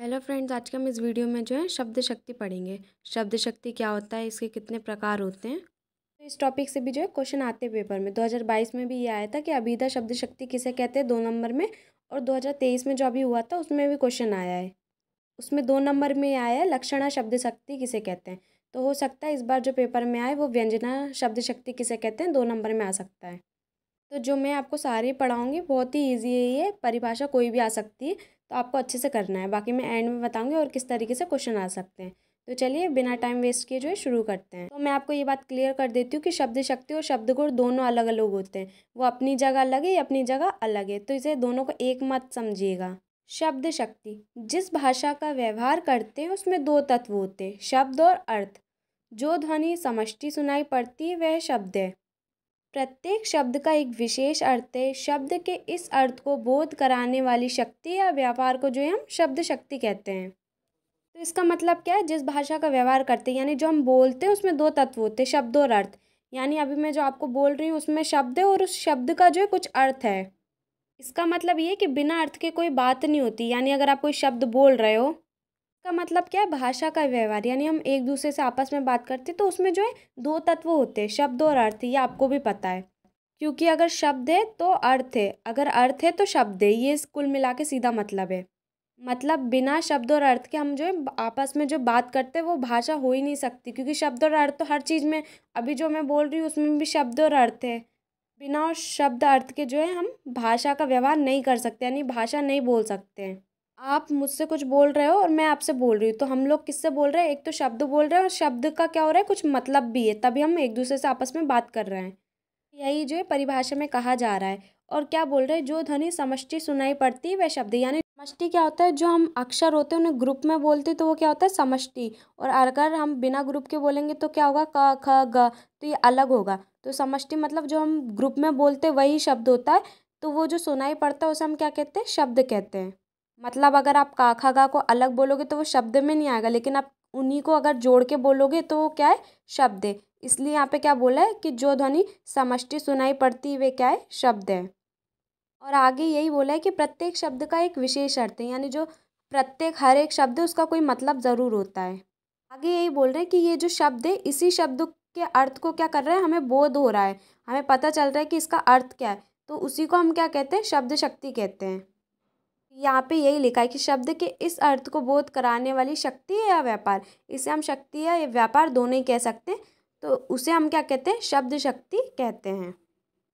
hello friends आज के हम इस वीडियो में जो है शब्द शक्ति पढ़ेंगे शब्द शक्ति क्या होता है इसके कितने प्रकार होते हैं तो इस टॉपिक से भी जो है क्वेश्चन आते हैं पेपर में 2022 में भी ये आया था कि अभीदा शब्द शक्ति किसे कहते हैं दो नंबर में और 2023 में जो अभी हुआ था उसमें भी क्वेश्चन आया है उसमें दो नंबर में आया है लक्षणा शब्द शक्ति किसे कहते हैं तो हो सकता है इस बार जो पेपर में आए वो व्यंजना शब्द शक्ति किसे कहते हैं दो नंबर में आ सकता है तो जो मैं आपको सारे पढ़ाऊँगी बहुत ही ईजी है ये परिभाषा कोई भी आ सकती है तो आपको अच्छे से करना है बाकी मैं एंड में बताऊँगी और किस तरीके से क्वेश्चन आ सकते हैं तो चलिए बिना टाइम वेस्ट किए जो है शुरू करते हैं तो मैं आपको ये बात क्लियर कर देती हूँ कि शब्द शक्ति और शब्द गुण दोनों अलग अलग होते हैं वो अपनी जगह अलग है अपनी जगह अलग है तो इसे दोनों को एक मत समझिएगा शब्द शक्ति जिस भाषा का व्यवहार करते हैं उसमें दो तत्व होते हैं शब्द और अर्थ जो ध्वनि समष्टि सुनाई पड़ती है वह शब्द है प्रत्येक शब्द का एक विशेष अर्थ है शब्द के इस अर्थ को बोध कराने वाली शक्ति या व्यापार को जो है हम शब्द शक्ति कहते हैं तो इसका मतलब क्या है जिस भाषा का व्यवहार करते हैं यानी जो हम बोलते हैं उसमें दो तत्व होते हैं शब्द और अर्थ यानी अभी मैं जो आपको बोल रही हूँ उसमें शब्द है और उस शब्द का जो है कुछ अर्थ है इसका मतलब ये कि बिना अर्थ के कोई बात नहीं होती यानी अगर आप कोई शब्द बोल रहे हो का मतलब क्या है भाषा का व्यवहार यानी हम एक दूसरे से आपस में बात करते हैं तो उसमें जो है दो तत्व होते हैं शब्द और अर्थ ये आपको भी पता है क्योंकि अगर शब्द है तो अर्थ है अगर अर्थ है तो शब्द है ये कुल मिला के सीधा मतलब है मतलब बिना शब्द और अर्थ के हम जो है आपस में जो बात करते हैं वो भाषा हो ही नहीं सकती क्योंकि शब्द और अर्थ तो हर चीज़ में अभी जो मैं बोल रही हूँ उसमें भी शब्द और अर्थ है बिना शब्द अर्थ के जो है हम भाषा का व्यवहार नहीं कर सकते यानी भाषा नहीं बोल सकते हैं आप मुझसे कुछ बोल रहे हो और मैं आपसे बोल रही हूँ तो हम लोग किससे बोल रहे हैं एक तो शब्द बोल रहे हैं और शब्द का क्या हो रहा है कुछ मतलब भी है तभी हम एक दूसरे से आपस में बात कर रहे हैं यही जो है परिभाषा में कहा जा रहा है और क्या बोल रहे हैं जो ध्वनि समष्टि सुनाई पड़ती है वह शब्द यानी समष्टि क्या होता है जो हम अक्षर होते हैं उन्हें ग्रुप में बोलते तो वो क्या होता है समष्टि और अगर हम बिना ग्रुप के बोलेंगे तो क्या होगा क ख ग तो ये अलग होगा तो समष्टि मतलब जो हम ग्रुप में बोलते वही शब्द होता है तो वो जो सुनाई पड़ता है उसे हम क्या कहते हैं शब्द कहते हैं मतलब अगर आप का खा गा को अलग बोलोगे तो वो शब्द में नहीं आएगा लेकिन आप उन्हीं को अगर जोड़ के बोलोगे तो वो क्या है शब्द है इसलिए यहाँ पे क्या बोला है कि जो ध्वनि समष्टि सुनाई पड़ती वे क्या है शब्द है और आगे यही बोला है कि प्रत्येक शब्द का एक विशेष अर्थ है यानी जो प्रत्येक हर एक शब्द है उसका कोई मतलब ज़रूर होता है आगे यही बोल रहे हैं कि ये जो शब्द है इसी शब्द के अर्थ को क्या कर रहा है हमें बोध हो रहा है हमें पता चल रहा है कि इसका अर्थ क्या है तो उसी को हम क्या कहते हैं शब्द शक्ति कहते हैं यहाँ पे यही लिखा है कि शब्द के इस अर्थ को बोध कराने वाली शक्ति है या व्यापार इसे हम शक्ति या व्यापार दोनों ही कह सकते हैं तो उसे हम क्या कहते हैं शब्द शक्ति कहते हैं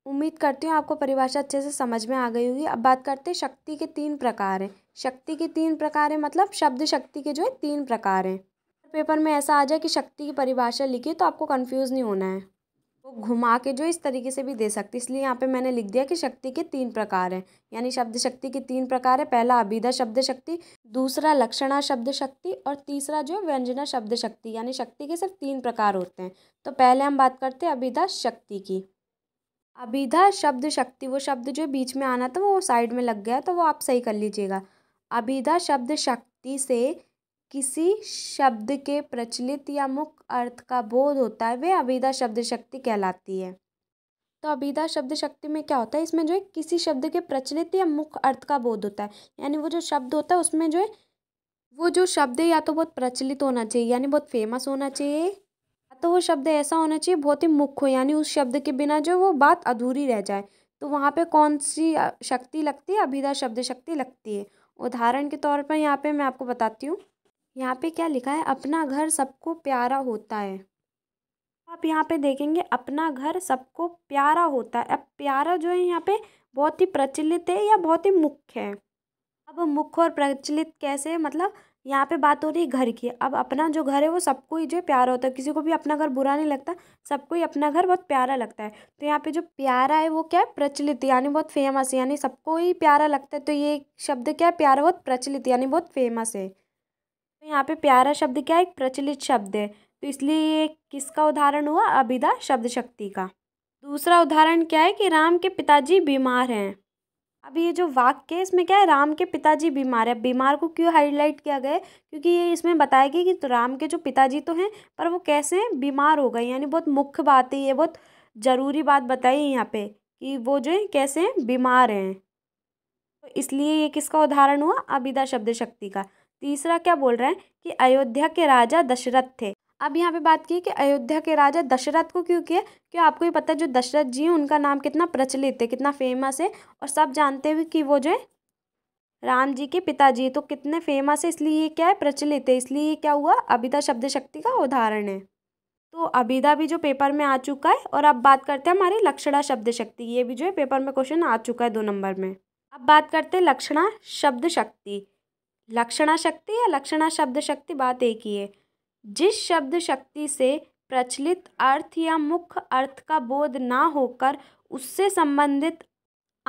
उम्मीद करती हूँ आपको परिभाषा अच्छे से समझ में आ गई होगी अब बात करते हैं शक्ति के तीन प्रकार हैं शक्ति के तीन प्रकार हैं मतलब शब्द शक्ति के जो है तीन प्रकार हैं पेपर में ऐसा आ जाए कि शक्ति की परिभाषा लिखी तो आपको कन्फ्यूज़ नहीं होना है को घुमा के जो इस तरीके से भी दे सकते इसलिए यहाँ पे मैंने लिख दिया कि शक्ति के तीन प्रकार हैं यानी शब्द शक्ति के तीन प्रकार है पहला अभिधा शब्द शक्ति दूसरा लक्षणा शब्द शक्ति और तीसरा जो व्यंजना शब्द शक्ति यानी शक्ति के सिर्फ तीन प्रकार होते हैं तो पहले हम बात करते हैं अभिधा शक्ति की अभिधा शब्द शक्ति वो शब्द जो बीच में आना था वो साइड में लग गया तो वो आप सही कर लीजिएगा अभिधा शब्द शक्ति से किसी शब्द के प्रचलित या मुख्य अर्थ का बोध होता है वे अभिधा शब्द शक्ति कहलाती है तो अभिधा शब्द शक्ति में क्या होता है इसमें जो है किसी शब्द के प्रचलित या मुख्य अर्थ का बोध होता है यानी वो जो शब्द होता है उसमें जो है वो जो शब्द है या तो बहुत प्रचलित होना चाहिए यानी बहुत फेमस होना चाहिए या तो वो शब्द ऐसा होना चाहिए बहुत ही मुख्य हो यानी उस शब्द के बिना जो वो बात अधूरी रह जाए तो वहाँ पर कौन सी शक्ति लगती है अभिदा शब्द शक्ति लगती है उदाहरण के तौर पर यहाँ पर मैं आपको बताती हूँ यहाँ पे क्या लिखा है अपना घर सबको प्यारा होता है आप यहाँ पे देखेंगे अपना घर सबको प्यारा होता है अब प्यारा जो है यहाँ पे बहुत ही प्रचलित है या बहुत ही मुख्य है अब मुख्य और प्रचलित कैसे है मतलब यहाँ पे बात हो रही है घर की अब अपना जो घर है वो सबको ही जो है प्यारा होता है किसी को भी अपना घर बुरा नहीं लगता सबको ही अपना घर बहुत प्यारा लगता है तो यहाँ पे जो प्यारा है वो क्या है प्रचलित यानी बहुत फेमस है यानी सबको ही प्यारा लगता है तो ये शब्द क्या है प्यारा बहुत प्रचलित यानी बहुत फेमस है तो यहाँ पे प्यारा शब्द क्या है एक प्रचलित शब्द है तो इसलिए ये किसका उदाहरण हुआ अभिदा शब्द शक्ति का दूसरा उदाहरण क्या है कि राम के पिताजी बीमार हैं अब ये जो वाक्य है इसमें क्या है राम के पिताजी बीमार है बीमार को क्यों हाईलाइट किया गया क्योंकि ये इसमें बताया गया कि तो राम के जो पिताजी तो हैं पर वो कैसे हैं बीमार हो गए यानी बहुत मुख्य बात है ये बहुत ज़रूरी बात बताई है यहाँ पे कि वो जो है कैसे हैं बीमार हैं तो इसलिए ये किसका उदाहरण हुआ अबिदा शब्द शक्ति का तीसरा क्या बोल रहे हैं कि अयोध्या के राजा दशरथ थे अब यहाँ पे बात की कि अयोध्या के राजा दशरथ को क्यों किया क्यों आपको ये पता है जो दशरथ जी हैं उनका नाम कितना प्रचलित है कितना फेमस है और सब जानते हुए कि वो जो है राम जी के पिताजी तो कितने फेमस है इसलिए ये क्या है प्रचलित है इसलिए ये क्या हुआ अभिदा शब्द शक्ति का उदाहरण है तो अभिदा भी जो पेपर में आ चुका है और अब बात करते हैं हमारी लक्षणा शब्द शक्ति ये भी जो है पेपर में क्वेश्चन आ चुका है दो नंबर में अब बात करते हैं लक्षणा शब्द शक्ति लक्षणा शक्ति या लक्षणा शब्द शक्ति बात एक ही है जिस शब्द शक्ति से प्रचलित अर्थ या मुख्य अर्थ का बोध ना होकर उससे संबंधित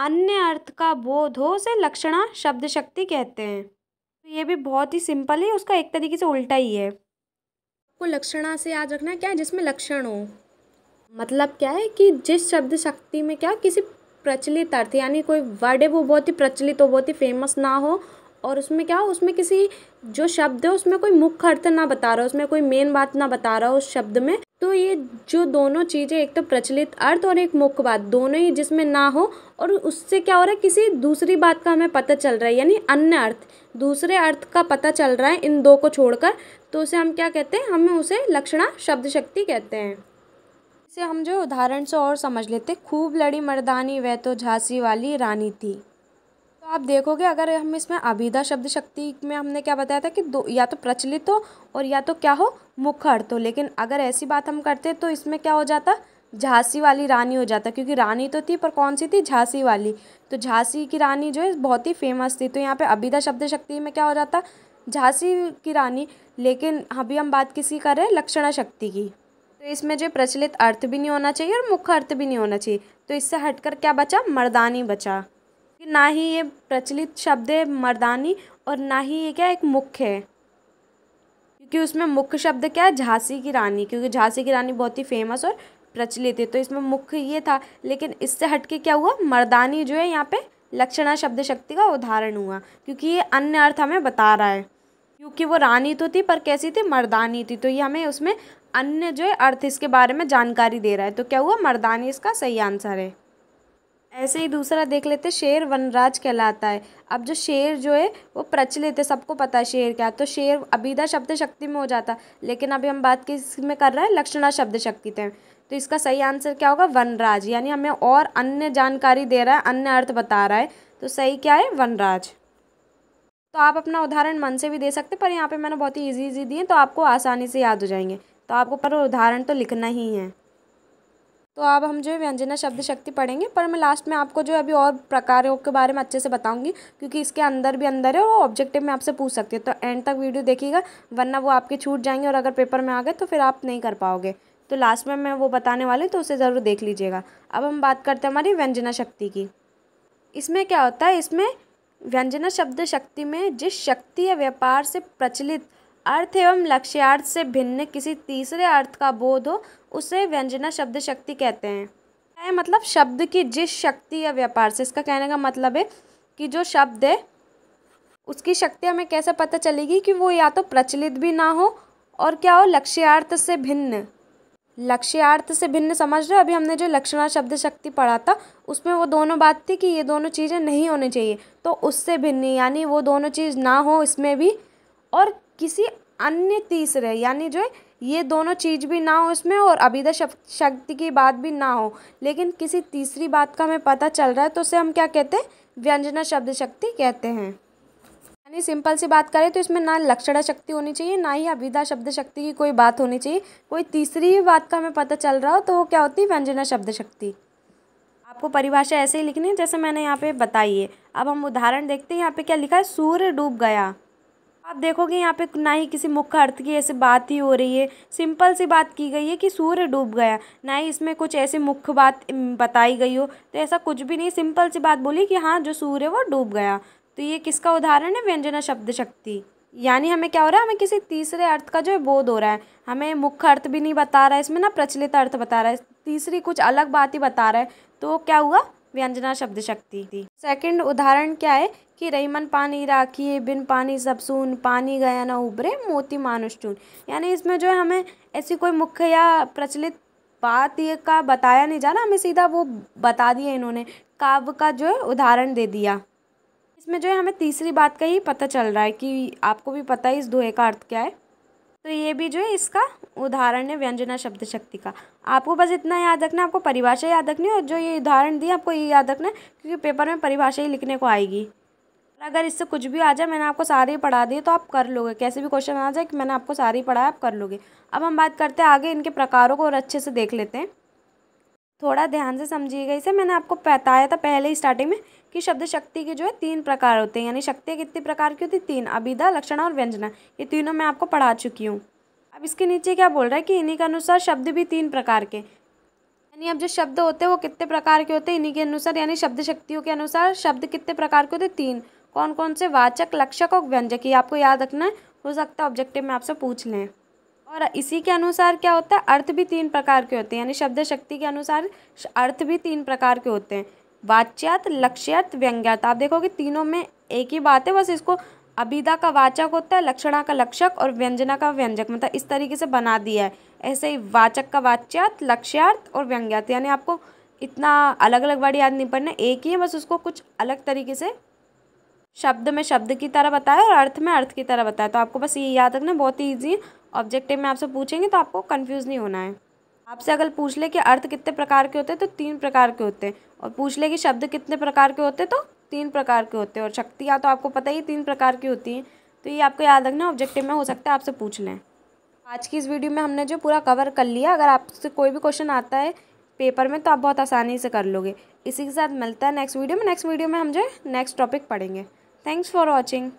अन्य अर्थ का बोध हो उसे लक्षणा शब्द शक्ति कहते हैं तो ये भी बहुत ही सिंपल है उसका एक तरीके से उल्टा ही है आपको लक्षणा से याद रखना है क्या है जिसमें लक्षण हो मतलब क्या है कि जिस शब्द शक्ति में क्या किसी प्रचलित अर्थ यानी कोई वर्ड है वो बहुत ही प्रचलित हो बहुत ही फेमस ना हो और उसमें क्या हो उसमें किसी जो शब्द है उसमें कोई मुख्य अर्थ ना बता रहा उसमें कोई मेन बात ना बता रहा उस शब्द में तो ये जो दोनों चीज़ें एक तो प्रचलित अर्थ और एक मुख्य बात दोनों ही जिसमें ना हो और उससे क्या हो रहा है किसी दूसरी बात का हमें पता चल रहा है यानी अन्य अर्थ दूसरे अर्थ का पता चल रहा है इन दो को छोड़कर तो उसे हम क्या कहते हैं हमें उसे लक्षणा शब्द शक्ति कहते हैं इसे हम जो उदाहरण से और समझ लेते खूब लड़ी मर्दानी वह तो झांसी वाली रानी थी आप देखोगे अगर हम इसमें अभिधा शब्द शक्ति में हमने क्या बताया था कि दो या तो प्रचलित हो और या तो क्या हो मुखर तो लेकिन अगर ऐसी बात हम करते तो इसमें क्या हो जाता झांसी वाली रानी हो जाता क्योंकि रानी तो थी पर कौन सी थी झांसी वाली तो झांसी की रानी जो है बहुत ही फेमस थी तो यहाँ पे अभिधा शब्द शक्ति में क्या हो जाता झांसी की रानी लेकिन अभी हम बात किसी कर रहे हैं लक्षणा शक्ति की तो इसमें जो प्रचलित अर्थ भी नहीं होना चाहिए और मुख्य अर्थ भी नहीं होना चाहिए तो इससे हटकर क्या बचा मर्दानी बचा ना ही ये प्रचलित शब्द है मर्दानी और ना ही ये क्या एक मुख्य है क्योंकि उसमें मुख्य शब्द क्या है झांसी की रानी क्योंकि झांसी की रानी बहुत ही फेमस और प्रचलित है तो इसमें मुख्य ये था लेकिन इससे हटके क्या हुआ मर्दानी जो है यहाँ पे लक्षणा शब्द शक्ति का उदाहरण हुआ क्योंकि ये अन्य अर्थ हमें बता रहा है क्योंकि वो रानी तो थी पर कैसी थी मर्दानी थी तो ये हमें उसमें अन्य जो है अर्थ इसके बारे में जानकारी दे रहा है तो क्या हुआ मर्दानी इसका सही आंसर है ऐसे ही दूसरा देख लेते शेर वनराज कहलाता है अब जो शेर जो है वो प्रचलित है सबको पता है शेर क्या तो शेर अभीदा शब्द शक्ति में हो जाता लेकिन अभी हम बात किस में कर रहे हैं लक्षणा शब्द शक्ति थे तो इसका सही आंसर क्या होगा वनराज यानी हमें और अन्य जानकारी दे रहा है अन्य अर्थ बता रहा है तो सही क्या है वनराज तो आप अपना उदाहरण मन से भी दे सकते पर यहाँ पर मैंने बहुत ही ईजी ईजी दिए तो आपको आसानी से याद हो जाएंगे तो आपको पर उदाहरण तो लिखना ही है तो अब हम जो है व्यंजना शब्द शक्ति पढ़ेंगे पर मैं लास्ट में आपको जो है अभी और प्रकारों के बारे में अच्छे से बताऊंगी क्योंकि इसके अंदर भी अंदर है और ऑब्जेक्टिव में आपसे पूछ सकती है तो एंड तक वीडियो देखिएगा वरना वो आपके छूट जाएंगे और अगर पेपर में आ गए तो फिर आप नहीं कर पाओगे तो लास्ट में मैं वो बताने वाली तो उसे ज़रूर देख लीजिएगा अब हम बात करते हैं हमारी व्यंजना शक्ति की इसमें क्या होता है इसमें व्यंजना शब्द शक्ति में जिस शक्ति या व्यापार से प्रचलित अर्थ एवं लक्ष्यार्थ से भिन्न किसी तीसरे अर्थ का बोध हो उसे व्यंजना शब्द शक्ति कहते हैं है मतलब शब्द की जिस शक्ति या व्यापार से इसका कहने का मतलब है कि जो शब्द है उसकी शक्ति हमें कैसे पता चलेगी कि वो या तो प्रचलित भी ना हो और क्या हो लक्ष्यार्थ से भिन्न लक्ष्यार्थ से भिन्न समझ रहे अभी हमने जो लक्षणा शब्द शक्ति पढ़ा था उसमें वो दोनों बात थी कि ये दोनों चीज़ें नहीं होनी चाहिए तो उससे भिन्न यानी वो दोनों चीज़ ना हो इसमें भी और किसी अन्य तीसरे यानी जो है ये दोनों चीज़ भी ना हो इसमें और अभिदा शक्ति की बात भी ना हो लेकिन किसी तीसरी बात का हमें पता चल रहा है तो उसे हम क्या कहते हैं व्यंजना शब्द शक्ति कहते हैं यानी सिंपल सी बात करें तो इसमें ना लक्षणा शक्ति होनी चाहिए ना ही अभिदा शब्द शक्ति की कोई बात होनी चाहिए कोई तीसरी बात का हमें पता चल रहा हो तो वो क्या होती है व्यंजना शब्द शक्ति आपको परिभाषा ऐसे ही लिखनी है जैसे मैंने यहाँ पे बताई है अब हम उदाहरण देखते हैं यहाँ पे क्या लिखा है सूर्य डूब गया आप देखोगे यहाँ पे ना ही किसी मुख्य अर्थ की ऐसे बात ही हो रही है सिंपल सी बात की गई है कि सूर्य डूब गया ना ही इसमें कुछ ऐसी मुख्य बात बताई गई हो तो ऐसा कुछ भी नहीं सिंपल सी बात बोली कि हाँ जो सूर्य वो डूब गया तो ये किसका उदाहरण है व्यंजना शब्द शक्ति यानी हमें क्या हो रहा है हमें किसी तीसरे अर्थ का जो है बोध हो रहा है हमें मुख्य अर्थ भी नहीं बता रहा है इसमें ना प्रचलित अर्थ बता रहा है तीसरी कुछ अलग बात ही बता रहा है तो क्या हुआ व्यंजना शब्द शक्ति थी सेकंड उदाहरण क्या है कि रहीमन पानी राखिए बिन पानी सब पानी गया ना उबरे मोती मानुष चून यानी इसमें जो है हमें ऐसी कोई मुख्य या प्रचलित बात ये का बताया नहीं जा रहा हमें सीधा वो बता दिया इन्होंने काव्य का जो है उदाहरण दे दिया इसमें जो है हमें तीसरी बात का ही पता चल रहा है कि आपको भी पता है इस दोहे का अर्थ क्या है तो ये भी जो है इसका उदाहरण है व्यंजना शब्द शक्ति का आपको बस इतना याद रखना आपको परिभाषा याद रखनी और जो ये उदाहरण दिए आपको ये याद रखना क्योंकि पेपर में परिभाषा ही लिखने को आएगी अगर इससे कुछ भी आ जाए मैंने आपको सारे पढ़ा दिए तो आप कर लोगे कैसे भी क्वेश्चन आ जाए कि मैंने आपको सारे पढ़ाया आप कर लोगे अब हम बात करते हैं आगे इनके प्रकारों को और अच्छे से देख लेते हैं थोड़ा ध्यान से समझिएगा इसे मैंने आपको बताया था पहले ही स्टार्टिंग में कि शब्द शक्ति के जो है तीन प्रकार होते हैं यानी शक्तियाँ कितने प्रकार की होती है तीन अभिधा लक्षण और व्यंजना ये तीनों मैं आपको पढ़ा चुकी हूँ अब इसके नीचे क्या बोल रहा है कि इन्हीं के अनुसार शब्द भी तीन प्रकार के यानी अब जो शब्द होते हैं वो कितने प्रकार के होते हैं इन्हीं के अनुसार यानी शब्द शक्तियों के अनुसार शब्द कितने प्रकार के होते हैं तीन कौन कौन से वाचक लक्षक और व्यंजक ये आपको याद रखना है हो सकता है ऑब्जेक्टिव में आपसे पूछ लें और इसी के अनुसार क्या होता है अर्थ भी तीन प्रकार के होते हैं यानी शब्द शक्ति के अनुसार अर्थ भी तीन प्रकार के होते हैं वाच्यार्थ लक्ष्यार्थ व्यंग्यात आप देखोगे तीनों में एक ही बात है बस इसको अभिधा का वाचक होता है लक्षणा का लक्षक और व्यंजना का व्यंजक मतलब इस तरीके से बना दिया है ऐसे ही वाचक का वाच्यार्थ लक्ष्यार्थ और व्यंग्यार्थ यानी आपको इतना अलग अलग वर्ड याद नहीं पड़ना एक ही है बस उसको कुछ अलग तरीके से शब्द में शब्द की तरह बताया और अर्थ में अर्थ की तरह बताया तो आपको बस ये याद रखना बहुत ही ईजी ऑब्जेक्टिव में आपसे पूछेंगे तो आपको कन्फ्यूज़ नहीं होना है आपसे अगर पूछ ले कि अर्थ कितने प्रकार के होते हैं तो तीन प्रकार के होते हैं और पूछ ले कि शब्द कितने प्रकार के होते हैं तो तीन प्रकार के होते हैं और शक्तियाँ तो आपको पता ही तीन प्रकार की होती हैं तो ये आपको याद रखना ऑब्जेक्टिव में हो सकता है आपसे पूछ लें आज की इस वीडियो में हमने जो पूरा कवर कर लिया अगर आपसे कोई भी क्वेश्चन आता है पेपर में तो आप बहुत आसानी से कर लोगे इसी के साथ मिलता है नेक्स्ट वीडियो में नेक्स्ट वीडियो में हम जो है नेक्स्ट टॉपिक पढ़ेंगे थैंक्स फॉर वॉचिंग